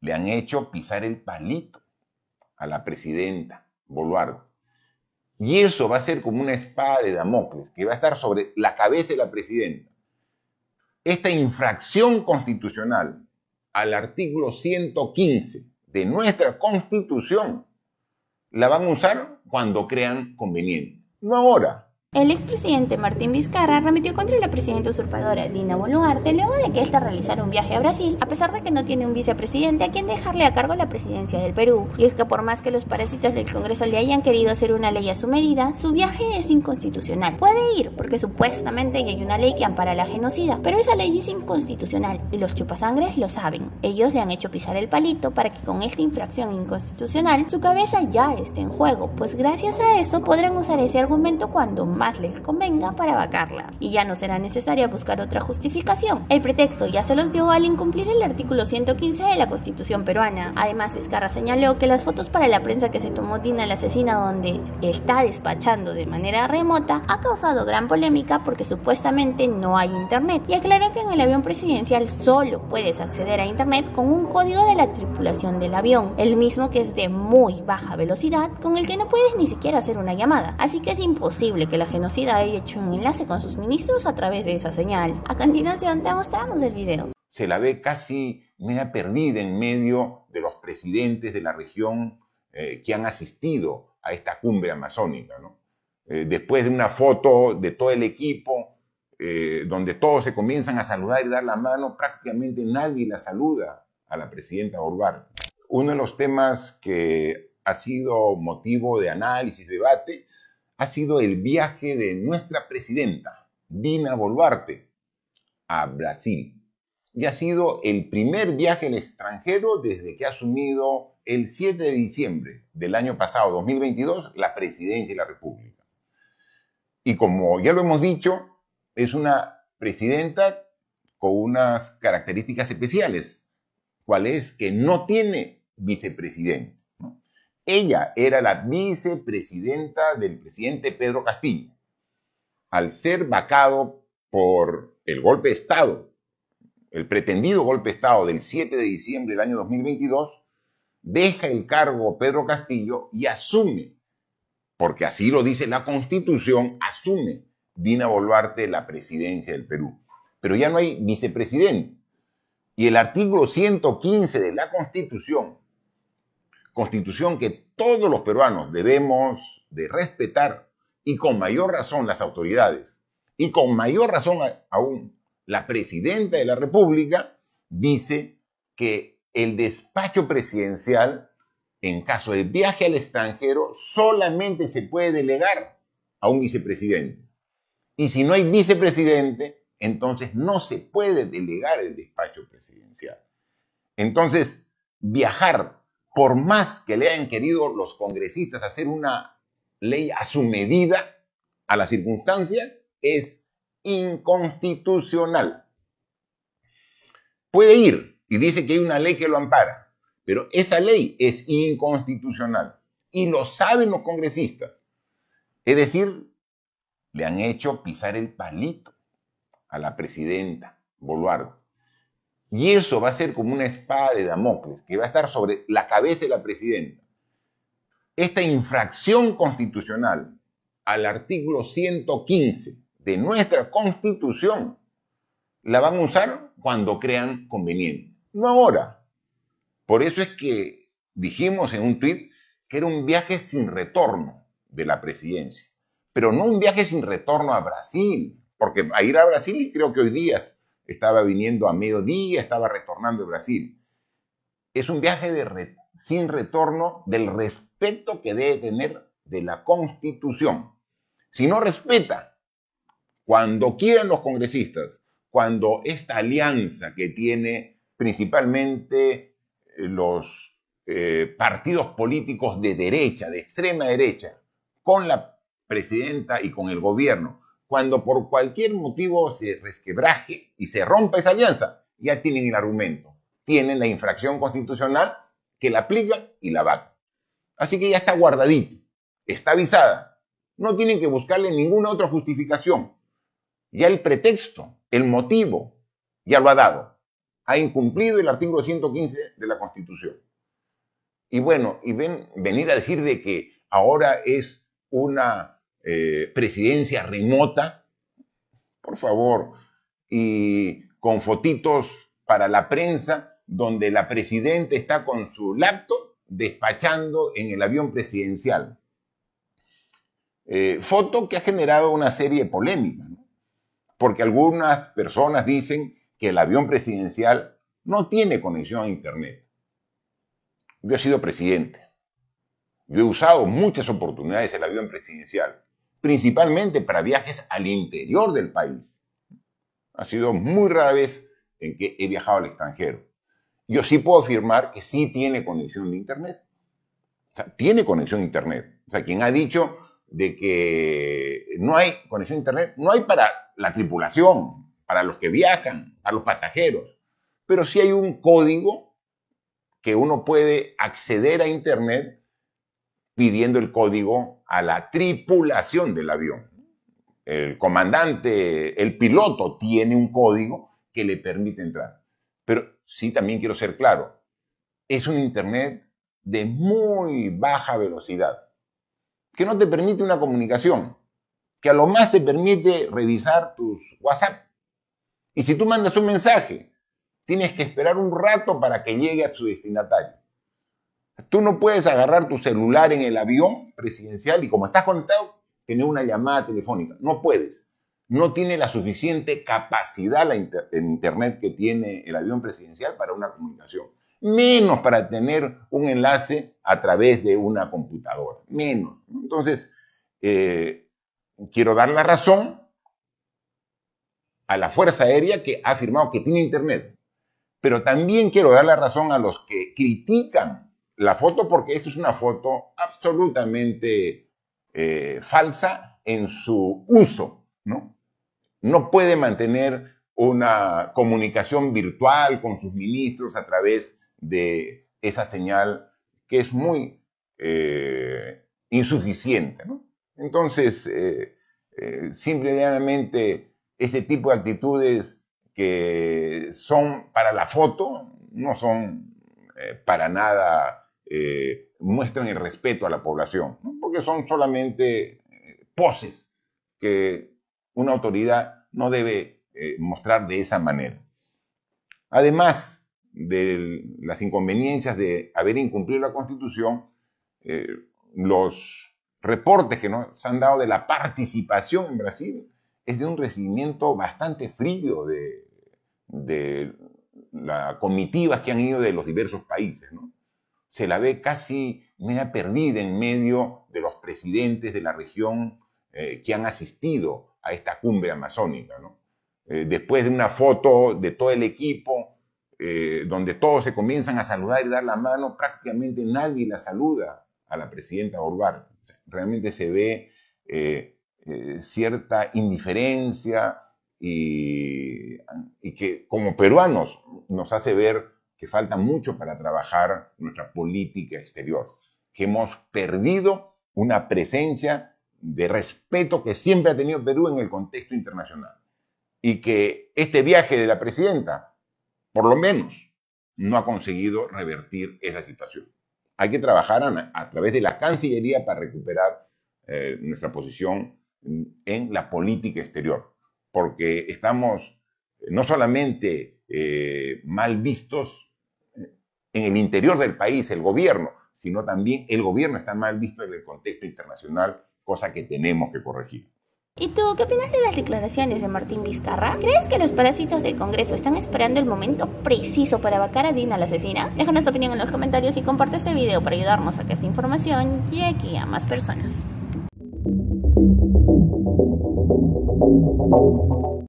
le han hecho pisar el palito a la presidenta Boluarte. Y eso va a ser como una espada de Damocles que va a estar sobre la cabeza de la presidenta. Esta infracción constitucional al artículo 115 de nuestra constitución la van a usar cuando crean conveniente, no ahora, el expresidente Martín Vizcarra remitió contra la presidenta usurpadora Dina Boluarte luego de que ésta realizara un viaje a Brasil, a pesar de que no tiene un vicepresidente a quien dejarle a cargo la presidencia del Perú. Y es que por más que los parásitos del Congreso le hayan querido hacer una ley a su medida, su viaje es inconstitucional. Puede ir, porque supuestamente hay una ley que ampara la genocida, pero esa ley es inconstitucional y los chupasangres lo saben. Ellos le han hecho pisar el palito para que con esta infracción inconstitucional su cabeza ya esté en juego, pues gracias a eso podrán usar ese argumento cuando más más les convenga para vacarla, y ya no será necesaria buscar otra justificación. El pretexto ya se los dio al incumplir el artículo 115 de la Constitución peruana. Además, Vizcarra señaló que las fotos para la prensa que se tomó Dina la asesina donde está despachando de manera remota ha causado gran polémica porque supuestamente no hay internet y aclaró que en el avión presidencial solo puedes acceder a internet con un código de la tripulación del avión, el mismo que es de muy baja velocidad con el que no puedes ni siquiera hacer una llamada, así que es imposible que la genocida y hecho un enlace con sus ministros a través de esa señal. A continuación te mostramos el video. Se la ve casi media perdida en medio de los presidentes de la región eh, que han asistido a esta cumbre amazónica. Eh, después de una foto de todo el equipo, eh, donde todos se comienzan a saludar y dar la mano, prácticamente nadie la saluda a la presidenta Orbán. Uno de los temas que ha sido motivo de análisis, debate, ha sido el viaje de nuestra presidenta, Dina Boluarte, a Brasil. Y ha sido el primer viaje en extranjero desde que ha asumido el 7 de diciembre del año pasado, 2022, la presidencia de la República. Y como ya lo hemos dicho, es una presidenta con unas características especiales, cual es que no tiene vicepresidente. Ella era la vicepresidenta del presidente Pedro Castillo. Al ser vacado por el golpe de Estado, el pretendido golpe de Estado del 7 de diciembre del año 2022, deja el cargo Pedro Castillo y asume, porque así lo dice la Constitución, asume Dina Boluarte la presidencia del Perú. Pero ya no hay vicepresidente. Y el artículo 115 de la Constitución constitución que todos los peruanos debemos de respetar y con mayor razón las autoridades y con mayor razón aún la presidenta de la República dice que el despacho presidencial en caso de viaje al extranjero solamente se puede delegar a un vicepresidente. Y si no hay vicepresidente, entonces no se puede delegar el despacho presidencial. Entonces, viajar por más que le hayan querido los congresistas hacer una ley a su medida, a la circunstancia, es inconstitucional. Puede ir y dice que hay una ley que lo ampara, pero esa ley es inconstitucional y lo saben los congresistas. Es decir, le han hecho pisar el palito a la presidenta Boluarte. Y eso va a ser como una espada de Damocles que va a estar sobre la cabeza de la presidenta. Esta infracción constitucional al artículo 115 de nuestra constitución la van a usar cuando crean conveniente, no ahora. Por eso es que dijimos en un tuit que era un viaje sin retorno de la presidencia, pero no un viaje sin retorno a Brasil, porque a ir a Brasil y creo que hoy día estaba viniendo a mediodía, estaba retornando de Brasil. Es un viaje sin retorno del respeto que debe tener de la Constitución. Si no respeta, cuando quieran los congresistas, cuando esta alianza que tiene principalmente eh, los eh, partidos políticos de derecha, de extrema derecha, con la presidenta y con el gobierno, cuando por cualquier motivo se resquebraje y se rompa esa alianza, ya tienen el argumento, tienen la infracción constitucional que la aplica y la vaca. Así que ya está guardadito, está avisada. No tienen que buscarle ninguna otra justificación. Ya el pretexto, el motivo, ya lo ha dado. Ha incumplido el artículo 115 de la Constitución. Y bueno, y ven, venir a decir de que ahora es una eh, presidencia remota, por favor, y con fotitos para la prensa, donde la presidenta está con su laptop despachando en el avión presidencial. Eh, foto que ha generado una serie de polémicas, porque algunas personas dicen que el avión presidencial no tiene conexión a Internet. Yo he sido presidente. Yo he usado muchas oportunidades el avión presidencial principalmente para viajes al interior del país. Ha sido muy rara vez en que he viajado al extranjero. Yo sí puedo afirmar que sí tiene conexión de Internet. tiene conexión a Internet. O sea, quien ha dicho de que no hay conexión a Internet, no hay para la tripulación, para los que viajan, para los pasajeros. Pero sí hay un código que uno puede acceder a Internet pidiendo el código a la tripulación del avión. El comandante, el piloto tiene un código que le permite entrar. Pero sí también quiero ser claro, es un Internet de muy baja velocidad, que no te permite una comunicación, que a lo más te permite revisar tus WhatsApp. Y si tú mandas un mensaje, tienes que esperar un rato para que llegue a su destinatario. Tú no puedes agarrar tu celular en el avión presidencial y como estás conectado, tener una llamada telefónica. No puedes. No tiene la suficiente capacidad la Internet que tiene el avión presidencial para una comunicación. Menos para tener un enlace a través de una computadora. Menos. Entonces, eh, quiero dar la razón a la Fuerza Aérea que ha afirmado que tiene Internet. Pero también quiero dar la razón a los que critican la foto porque eso es una foto absolutamente eh, falsa en su uso, ¿no? No puede mantener una comunicación virtual con sus ministros a través de esa señal que es muy eh, insuficiente, Entonces, eh, eh simplemente ese tipo de actitudes que son para la foto no son para nada eh, muestran el respeto a la población, porque son solamente eh, poses que una autoridad no debe eh, mostrar de esa manera. Además de las inconveniencias de haber incumplido la Constitución, los reportes que nos han dado de la participación en Brasil es de un recibimiento bastante frío de, de las comitivas que han ido de los diversos países. ¿no? se la ve casi media perdida en medio de los presidentes de la región eh, que han asistido a esta cumbre amazónica. Eh, después de una foto de todo el equipo, eh, donde todos se comienzan a saludar y dar la mano, prácticamente nadie la saluda a la presidenta Bolvar. realmente se ve cierta indiferencia y que como peruanos nos hace ver que falta mucho para trabajar nuestra política exterior, que hemos perdido una presencia de respeto que siempre ha tenido Perú en el contexto internacional y que este viaje de la presidenta, por lo menos, no ha conseguido revertir esa situación. Hay que trabajar a, través de la Cancillería para recuperar eh, nuestra posición en la política exterior, porque estamos eh, no solamente eh, mal vistos en el interior del país, el gobierno, sino también el gobierno está mal visto en el contexto internacional, cosa que tenemos que corregir. ¿Y tú qué opinas de las declaraciones de Martín Vizcarra? ¿Crees que los parásitos del Congreso están esperando el momento preciso para vacar a Dina la asesina? Déjanos tu opinión en los comentarios y comparte este video para ayudarnos a que esta información llegue a más personas.